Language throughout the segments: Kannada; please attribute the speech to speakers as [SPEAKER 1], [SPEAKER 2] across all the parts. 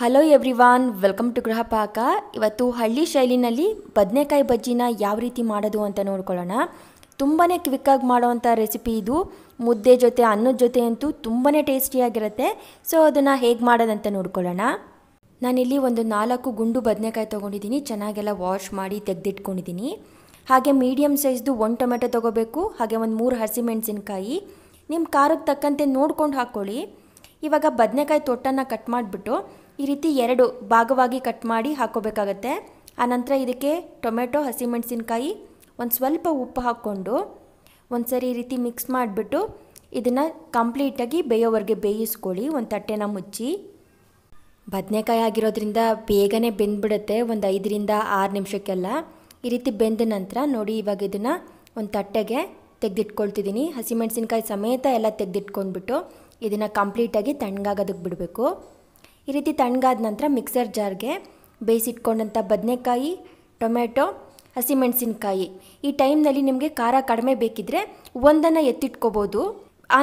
[SPEAKER 1] ಹಲೋ ಎವ್ರಿವಾನ್ ವೆಲ್ಕಮ್ ಟು ಗೃಹ ಪಾಕ ಇವತ್ತು ಹಳ್ಳಿ ಶೈಲಿನಲ್ಲಿ ಬದನೆಕಾಯಿ ಬಜ್ಜಿನ ಯಾವ ರೀತಿ ಮಾಡೋದು ಅಂತ ನೋಡ್ಕೊಳ್ಳೋಣ ತುಂಬಾ ಕ್ವಿಕ್ಕಾಗಿ ಮಾಡೋವಂಥ ರೆಸಿಪಿ ಇದು ಮುದ್ದೆ ಜೊತೆ ಅನ್ನದ ಜೊತೆ ಅಂತೂ ತುಂಬಾ ಟೇಸ್ಟಿಯಾಗಿರುತ್ತೆ ಸೊ ಅದನ್ನು ಹೇಗೆ ಮಾಡೋದಂತ ನೋಡ್ಕೊಳ್ಳೋಣ ನಾನಿಲ್ಲಿ ಒಂದು ನಾಲ್ಕು ಗುಂಡು ಬದನೆಕಾಯಿ ತೊಗೊಂಡಿದ್ದೀನಿ ಚೆನ್ನಾಗೆಲ್ಲ ವಾಶ್ ಮಾಡಿ ತೆಗೆದಿಟ್ಕೊಂಡಿದ್ದೀನಿ ಹಾಗೆ ಮೀಡಿಯಮ್ ಸೈಜ್ದು ಒಂದು ಟೊಮೆಟೊ ತೊಗೋಬೇಕು ಹಾಗೆ ಒಂದು ಮೂರು ಹಸಿಮೆಣಸಿನ್ಕಾಯಿ ನಿಮ್ಮ ಖಾರಕ್ಕೆ ತಕ್ಕಂತೆ ನೋಡ್ಕೊಂಡು ಹಾಕ್ಕೊಳ್ಳಿ ಇವಾಗ ಬದನೆಕಾಯಿ ತೊಟ್ಟನ್ನು ಕಟ್ ಮಾಡಿಬಿಟ್ಟು ಈ ರೀತಿ ಎರಡು ಭಾಗವಾಗಿ ಕಟ್ ಮಾಡಿ ಹಾಕೋಬೇಕಾಗತ್ತೆ ಆನಂತರ ಇದಕ್ಕೆ ಟೊಮೆಟೊ ಹಸಿಮೆಣಸಿನ್ಕಾಯಿ ಒಂದು ಸ್ವಲ್ಪ ಉಪ್ಪು ಹಾಕ್ಕೊಂಡು ಒಂದು ಸರಿ ಈ ರೀತಿ ಮಿಕ್ಸ್ ಮಾಡಿಬಿಟ್ಟು ಇದನ್ನು ಕಂಪ್ಲೀಟಾಗಿ ಬೇಯೋವರೆಗೆ ಬೇಯಿಸ್ಕೊಳ್ಳಿ ಒಂದು ತಟ್ಟೆನ ಮುಚ್ಚಿ ಬದನೆಕಾಯಿ ಆಗಿರೋದ್ರಿಂದ ಬೇಗನೆ ಬೆಂದ್ಬಿಡುತ್ತೆ ಒಂದು ಐದರಿಂದ ಆರು ನಿಮಿಷಕ್ಕೆಲ್ಲ ಈ ರೀತಿ ಬೆಂದ ನಂತರ ನೋಡಿ ಇವಾಗ ಇದನ್ನು ಒಂದು ತಟ್ಟೆಗೆ ತೆಗೆದಿಟ್ಕೊಳ್ತಿದ್ದೀನಿ ಹಸಿಮೆಣಸಿನ್ಕಾಯಿ ಸಮೇತ ಎಲ್ಲ ತೆಗೆದಿಟ್ಕೊಂಡ್ಬಿಟ್ಟು ಇದನ್ನು ಕಂಪ್ಲೀಟಾಗಿ ತಣ್ಣಗಾಗೋದಕ್ಕೆ ಬಿಡಬೇಕು ಈ ರೀತಿ ತಣ್ಣಗಾದ ನಂತರ ಮಿಕ್ಸರ್ ಜಾರ್ಗೆ ಬೇಯಿಸಿಟ್ಕೊಂಡಂಥ ಬದನೆಕಾಯಿ ಟೊಮೆಟೊ ಹಸಿಮೆಣಸಿನ್ಕಾಯಿ ಈ ಟೈಮ್ನಲ್ಲಿ ನಿಮಗೆ ಖಾರ ಕಡಿಮೆ ಬೇಕಿದ್ರೆ ಒಂದನ್ನು ಎತ್ತಿಟ್ಕೋಬೋದು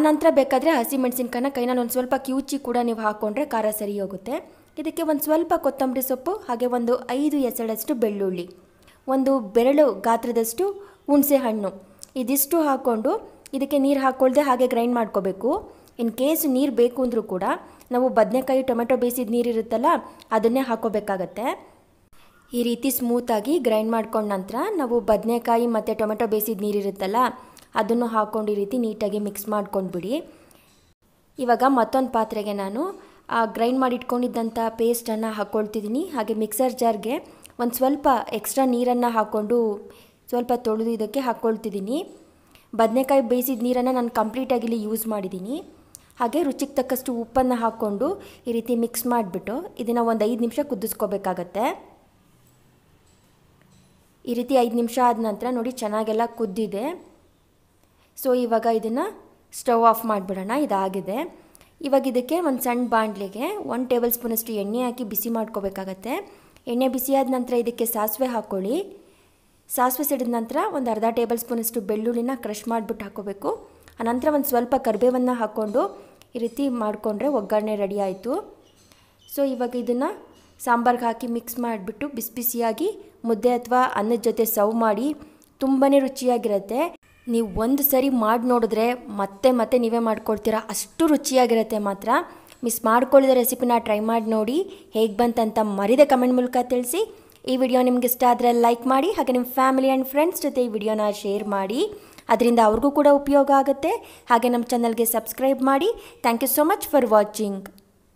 [SPEAKER 1] ನಂತರ ಬೇಕಾದರೆ ಹಸಿಮೆಣಸಿನ್ಕಾಯಿನ ಕೈನಲ್ಲಿ ಒಂದು ಸ್ವಲ್ಪ ಕಿವುಚಿ ಕೂಡ ನೀವು ಹಾಕ್ಕೊಂಡ್ರೆ ಖಾರ ಸರಿ ಹೋಗುತ್ತೆ ಇದಕ್ಕೆ ಒಂದು ಸ್ವಲ್ಪ ಕೊತ್ತಂಬರಿ ಸೊಪ್ಪು ಹಾಗೆ ಒಂದು ಐದು ಎಸಳಷ್ಟು ಬೆಳ್ಳುಳ್ಳಿ ಒಂದು ಬೆರಳು ಗಾತ್ರದಷ್ಟು ಹುಣಸೆ ಹಣ್ಣು ಇದಿಷ್ಟು ಹಾಕ್ಕೊಂಡು ಇದಕ್ಕೆ ನೀರು ಹಾಕ್ಕೊಳ್ದೆ ಹಾಗೆ ಗ್ರೈಂಡ್ ಮಾಡ್ಕೋಬೇಕು ಇನ್ ಕೇಸ್ ನೀರು ಬೇಕು ಅಂದರೂ ಕೂಡ ನಾವು ಬದನೆಕಾಯಿ ಟೊಮೆಟೊ ಬೇಯಿಸಿದ ಇರುತ್ತಲ್ಲ ಅದನ್ನೇ ಹಾಕೋಬೇಕಾಗತ್ತೆ ಈ ರೀತಿ ಸ್ಮೂತಾಗಿ ಗ್ರೈಂಡ್ ಮಾಡ್ಕೊಂಡ ನಂತರ ನಾವು ಬದನೆಕಾಯಿ ಮತ್ತು ಟೊಮೆಟೊ ಬೇಯಿಸಿದ ನೀರಿರುತ್ತಲ್ಲ ಅದನ್ನು ಹಾಕ್ಕೊಂಡು ಈ ರೀತಿ ನೀಟಾಗಿ ಮಿಕ್ಸ್ ಮಾಡ್ಕೊಂಡ್ಬಿಡಿ ಇವಾಗ ಮತ್ತೊಂದು ಪಾತ್ರೆಗೆ ನಾನು ಗ್ರೈಂಡ್ ಮಾಡಿಟ್ಕೊಂಡಿದ್ದಂಥ ಪೇಸ್ಟನ್ನು ಹಾಕ್ಕೊಳ್ತಿದ್ದೀನಿ ಹಾಗೆ ಮಿಕ್ಸರ್ ಜಾರ್ಗೆ ಒಂದು ಸ್ವಲ್ಪ ಎಕ್ಸ್ಟ್ರಾ ನೀರನ್ನು ಹಾಕ್ಕೊಂಡು ಸ್ವಲ್ಪ ತೊಳೆದು ಇದಕ್ಕೆ ಹಾಕ್ಕೊಳ್ತಿದ್ದೀನಿ ಬದನೆಕಾಯಿ ಬೇಯಿಸಿದ ನೀರನ್ನು ನಾನು ಕಂಪ್ಲೀಟಾಗಿ ಇಲ್ಲಿ ಯೂಸ್ ಮಾಡಿದ್ದೀನಿ ಹಾಗೆ ರುಚಿಗೆ ತಕ್ಕಷ್ಟು ಉಪ್ಪನ್ನು ಹಾಕ್ಕೊಂಡು ಈ ರೀತಿ ಮಿಕ್ಸ್ ಮಾಡಿಬಿಟ್ಟು ಇದನ್ನು ಒಂದು ಐದು ನಿಮಿಷ ಕುದಿಸ್ಕೋಬೇಕಾಗತ್ತೆ ಈ ರೀತಿ ಐದು ನಿಮಿಷ ಆದ ನಂತರ ನೋಡಿ ಚೆನ್ನಾಗೆಲ್ಲ ಕುದ್ದಿದೆ ಸೊ ಇವಾಗ ಇದನ್ನು ಸ್ಟವ್ ಆಫ್ ಮಾಡಿಬಿಡೋಣ ಇದಾಗಿದೆ ಇವಾಗ ಇದಕ್ಕೆ ಒಂದು ಸಣ್ಣ ಬಾಂಡ್ಲಿಗೆ ಒನ್ ಟೇಬಲ್ ಸ್ಪೂನಷ್ಟು ಎಣ್ಣೆ ಹಾಕಿ ಬಿಸಿ ಮಾಡ್ಕೋಬೇಕಾಗತ್ತೆ ಎಣ್ಣೆ ಬಿಸಿಯಾದ ನಂತರ ಇದಕ್ಕೆ ಸಾಸಿವೆ ಹಾಕ್ಕೊಳ್ಳಿ ಸಾಸಿವೆ ಸಿಡಿದ ನಂತರ ಒಂದು ಅರ್ಧ ಟೇಬಲ್ ಸ್ಪೂನಷ್ಟು ಬೆಳ್ಳುಳ್ಳಿನ ಕ್ರಷ್ ಮಾಡಿಬಿಟ್ಟು ಹಾಕೋಬೇಕು ಆನಂತರ ಒಂದು ಸ್ವಲ್ಪ ಕರಿಬೇವನ್ನು ಹಾಕ್ಕೊಂಡು ಈ ರೀತಿ ಮಾಡಿಕೊಂಡ್ರೆ ಒಗ್ಗರಣೆ ರೆಡಿ ಆಯಿತು ಸೊ ಇವಾಗ ಇದನ್ನು ಸಾಂಬಾರ್ಗೆ ಹಾಕಿ ಮಿಕ್ಸ್ ಮಾಡಿಬಿಟ್ಟು ಬಿಸಿ ಬಿಸಿಯಾಗಿ ಮುದ್ದೆ ಅಥವಾ ಅನ್ನದ ಜೊತೆ ಸರ್ವ್ ಮಾಡಿ ತುಂಬಾ ರುಚಿಯಾಗಿರುತ್ತೆ ನೀವು ಒಂದು ಸರಿ ಮಾಡಿ ನೋಡಿದ್ರೆ ಮತ್ತೆ ಮತ್ತೆ ನೀವೇ ಮಾಡ್ಕೊಳ್ತೀರಾ ಅಷ್ಟು ರುಚಿಯಾಗಿರುತ್ತೆ ಮಾತ್ರ ಮಿಸ್ ಮಾಡ್ಕೊಳ್ಳಿದ ರೆಸಿಪಿನ ಟ್ರೈ ಮಾಡಿ ನೋಡಿ ಹೇಗೆ ಬಂತಂತ ಮರಿದ ಕಮೆಂಟ್ ಮೂಲಕ ತಿಳಿಸಿ ಈ ವಿಡಿಯೋ ನಿಮ್ಗೆ ಇಷ್ಟ ಆದರೆ ಲೈಕ್ ಮಾಡಿ ಹಾಗೆ ನಿಮ್ಮ ಫ್ಯಾಮಿಲಿ ಆ್ಯಂಡ್ ಫ್ರೆಂಡ್ಸ್ ಜೊತೆ ಈ ವಿಡಿಯೋನ ಶೇರ್ ಮಾಡಿ ಅದರಿಂದ ಅವ್ರಿಗೂ ಕೂಡ ಉಪಯೋಗ ಆಗುತ್ತೆ ಹಾಗೆ ನಮ್ಮ ಚಾನಲ್ಗೆ ಸಬ್ಸ್ಕ್ರೈಬ್ ಮಾಡಿ thank you so much for watching